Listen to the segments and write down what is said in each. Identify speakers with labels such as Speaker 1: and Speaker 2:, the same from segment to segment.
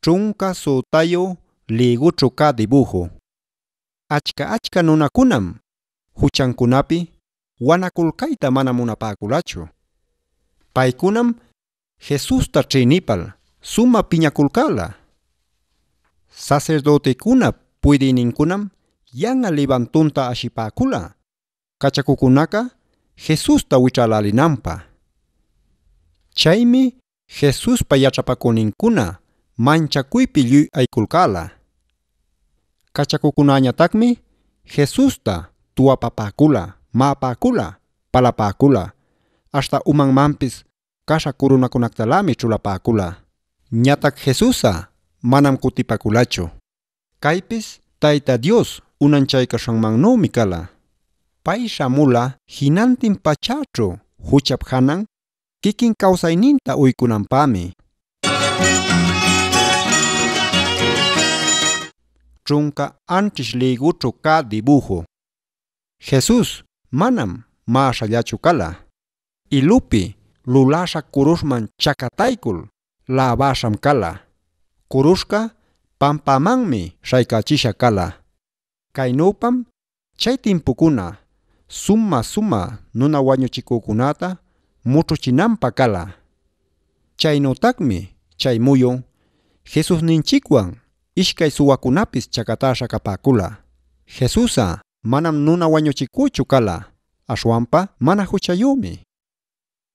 Speaker 1: chunka su tayo chuka dibujo. Achka achka nunakunam huchankunapi wanakulkayta mana Paikunam, Paykunam Jesusta trinipal suma piñakulkala. puidi ninkunam, yanga levantunta ashipakula. Kachakukunaka ta wichalalinampa. Chaymi Jesús payachapakuninkuna, manchakuypi aykulkala. Kachakukunañataqmi Jesusta tuapapakula, mapakula, palapakula, hasta umanmanpis kashakurunakunaktalami chulapakula. nyatak Jesusa manam kutipakulachu. Kaipis taita Dios unanchay kala. pai shamula hinantin pachachu huchap hanang kikin kawsayninta uykunanpami. le antixliguchu ka dibujo. Jesús, manam, mashallachu kala. Ilupi, lulasha kurushman la lavasham kala. Kurushka, pampamangmi, shaykachisha kala. Kainupam, chaitimpukuna, summa suma suma nuna mucho chinampa kala. chainotakmi chaimuyo Jesús ninchikwan iskay suwakunapis chakatasha kapakula. Jesusa, manam nuna wañuchikuchu kala, ashwampa mana huchayumi.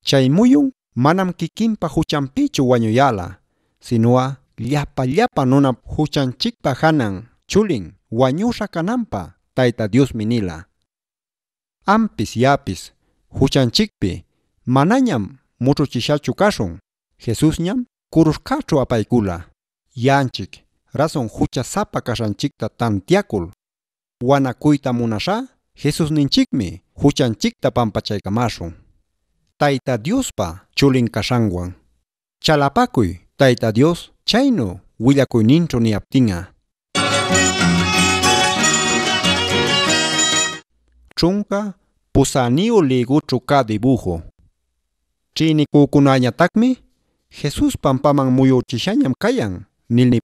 Speaker 1: Chay muyun manam kikinpa huchanpichu wañuyala, sinua llapa llapa nuna huchanchikpa hanan, chulin, wañusha kananpa, taita Dios minila. Ampis yapis, huchanchikpi, manañam muchuchishachu kashun, Jesusñam kurushkachu apaikula. Yanchik, razón huchasapa kashanchikta tantiakul. Wanakuita munasha, Jesús ninchikmi, huchanchikta pampachaykamashun. Taita Diospa chulin shangwan. Chalapakui, taita Dios, chayno, ni aptinga. Chunka, pusaniu liguchu chuka dibujo. Chini takmi, Jesús pampaman chishanyam kayan,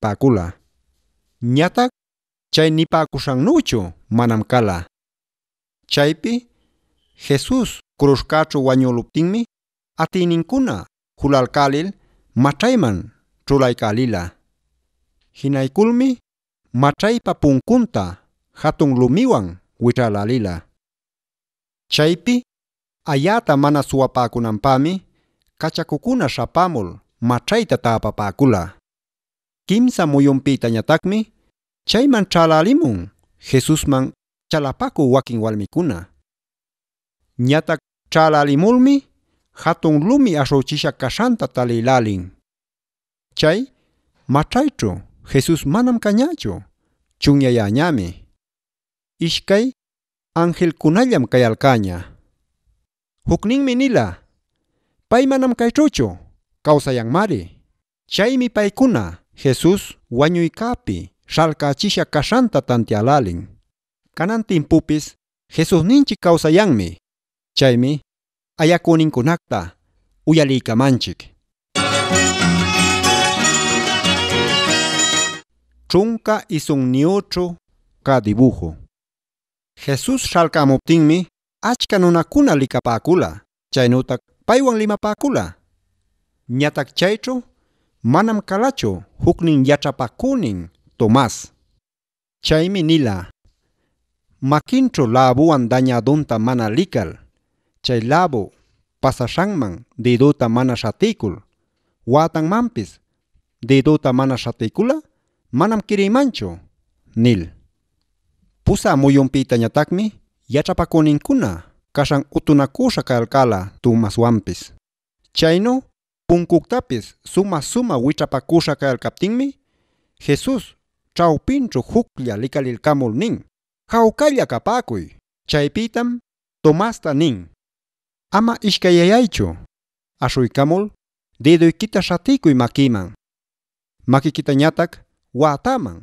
Speaker 1: pakula. ñatak chaynipaakushannuchu manam kala chaypi jesus kurushkaćhu wañuluptinmi atininkuna trulai kalila. Hinaikulmi hinaykulmi machaypa punkunta lumiwang lumiwan Cai chaypi ayata mana suwapakunanpami kachakukuna shapamul machayta taapapakula kimsa muyunpita man chayman chalalimun Jesusman chalapaku wakin walmikuna ñataq chalalimulmi hatun lumi chisha kashanta talilalin chay machaychu Jesus manam kañachu chunyayañami ishkay angelkunallam kayalkaña Hukning nila pay manam yang mari, Chay mi pai kuna. Jesús, y Jesus wañuykapi shalkachisha kashanta tantialalin. Pupis, Jesús ninchi kawsayanmi. Chaymi uyalika Manchik. Chunka ocho ka dibujo. Jesus shalkamuptinmi achka nunakuna likapakula. Chaynutak lima pakula. Nyatak manam kalacho huknin yachapakunin Tomás. Chaimi nila. Makincho labuan mana manalikal. Chay labo dota mana shatikul. Watan mampis mana shatikula manam Mancho. Nil. Pusa muyumpita takmi yachapakunin kuna kashan utunakusha kalkala wampis. Chayno punkuktapis suma suma capting me jesús chawpinchu ning Chau nin hawkalla kapakui, chaypitam tomasta nin ama kamul, ashuykamul dedoykita shatikui makiman makikita nyatak wataman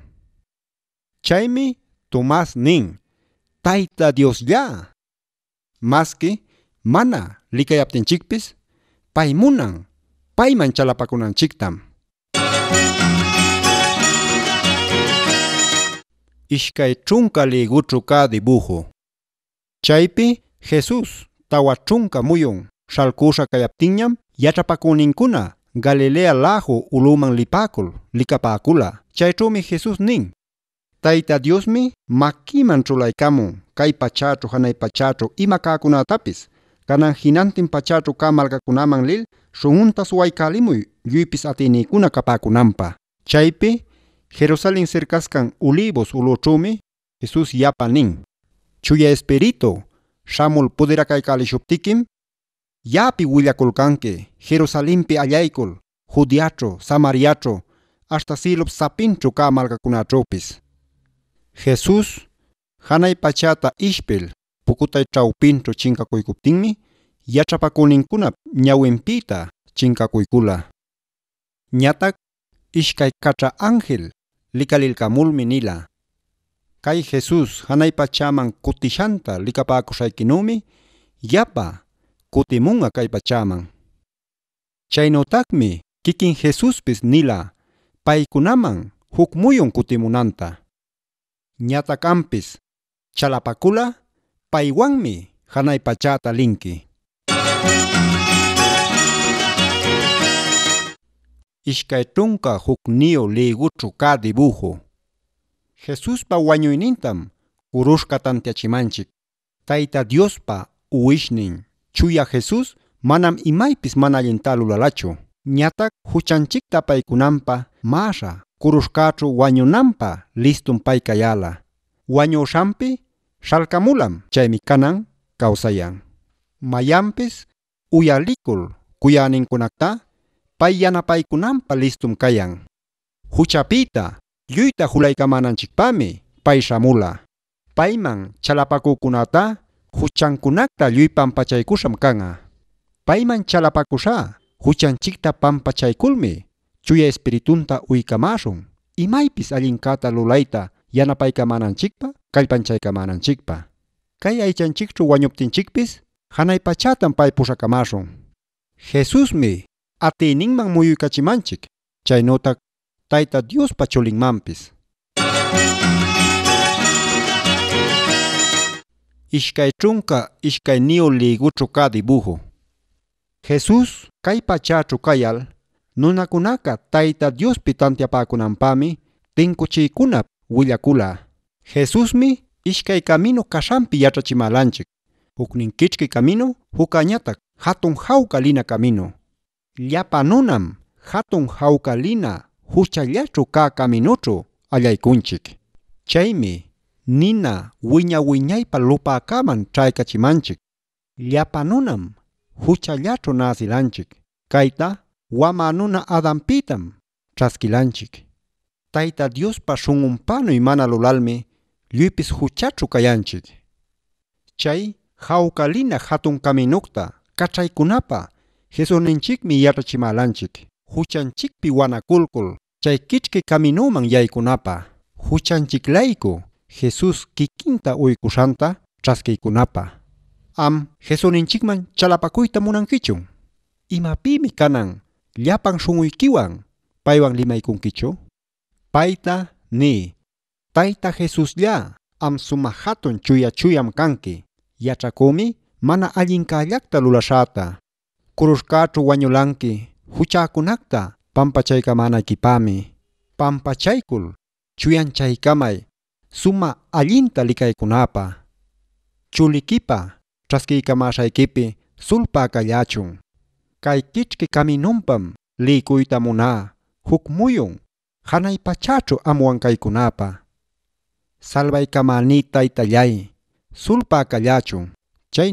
Speaker 1: chaymi tomas nin taita dios ya maski mana chikpis, paimunan, paiman chiktam. Ishkay chunka liguchu dibujo. Chaypi Jesús tawa chunka muyun shalkusha kayaptinñam yachapakuninkuna Galilea lajo uluman lipakul likapakula. Chaychumi Jesús nin. Taita Diosmi makiman kai kay pachachu hanay y ima tapis kanan hinantin pachachuka Kunamanlil, lil shunguntas waykalimuy yuypis atinikuna kapakunanpa chaypi jerusalén cercascan ulibos ulochumi jesús yapa nin chuya espiritu shamul puderakaykalishuptikim yapi Jerusalén jerusalénpi allaykul judiacho samariacho hasta silop sapinchu ka tropis jesús hanay pachata ishpil pukutay chawpinchu chinkakuykuptinmi chinka ñawinpita chinkakuykula. Nyatak, nyata kacha ángel Kai nila. kai Jesús kutichanta, kutishanta likapakusaykinumi yapa kutimunga kai pachaman. takmi, kikin pis nila paikunaman huk kutimunanta. nyatakampis chalapakula paiwanmi hanay pachata linki. Ishkay tunka huk niyo liguchu ka dibujo. Jesuspa wañuynintam urushka tantiachimanchik. Taita Diospa uishnin. Chuya Jesus manam imaypis manallinta lulalachu. Ñatak huchanchikta paykunampa masha kurushkachu wañunampa listun paykayala. Wañushampi shalkamulam chaymi kanan kawsayan mayampis uyalikul kuyaninkunata pay yanapaykunanpa listum kayan huchapita lluyta julaykamananchikpami pay shamula payman chalapakukunata huchankunata lluypampachaykusham kanga payman chalapakusha huchanchikta pampachaykulmi chuya espiritunta uykamasun imaypis allinkata lulaita hanai yana chikpa, chikpa. kai Kai panchai chikpis, yanapaykamananchikpa kallpanchaykamananchikpa kay aychanchikchu wañuptinchikpis hanaypachatan pay pushakamashun Jesusmi notak, taita dios tayta Diospa mampis. Ishkai chunka ishkai nio liguchu ka dibujo Jesús kay pachachu kayal nunakunaka taita Dios tayta Diospi Tingkuchi kunap willakula Jesusmi ishkay camino kashampi yatrachimalanchik huknin kichki camino hukañatak hatun hawkalina camino llapanunam hatun lina huchallachu ka caminochu allaykunchik chaymi nina wiñawiñaypa lupakaman chaykachimanchik llapanunam huchallachu nasilanchik kayta wamanuna adampitam chaskilanchik taita Diospa shungumpanoy imana lulalmi lluypis huchachu kayanchik. Chay jawkalina hatun kaminukta kachaykunapa Jesuninchikmi yatrachimalanchik. Huchanchikpi wanakulkul chay kichki kaminuman yaykunapa huchanchiklayku Jesus kikinta uykushanta kunapa. Am Jesuninchikman chalapakuyta munankichu. Imapimi kanan llapan shunuykiwan paywan limaykunkichu? paita ni. Paita Jesus ya, am sumahaton chuya chuyam kanki. Yachakumi, mana allinkallakta lulashata. Kuruskatu wanyulanki, huchakunakta, pampachayka mana kipami. Pampachaykul, chaykamay, suma allinta likaykunapa. Chulikipa, traskikamashaykipi, sulpa kallachun. Kay kichki kaminunpam, likuyta muna, huk y camanita y tallay, sulpa Callachu, chay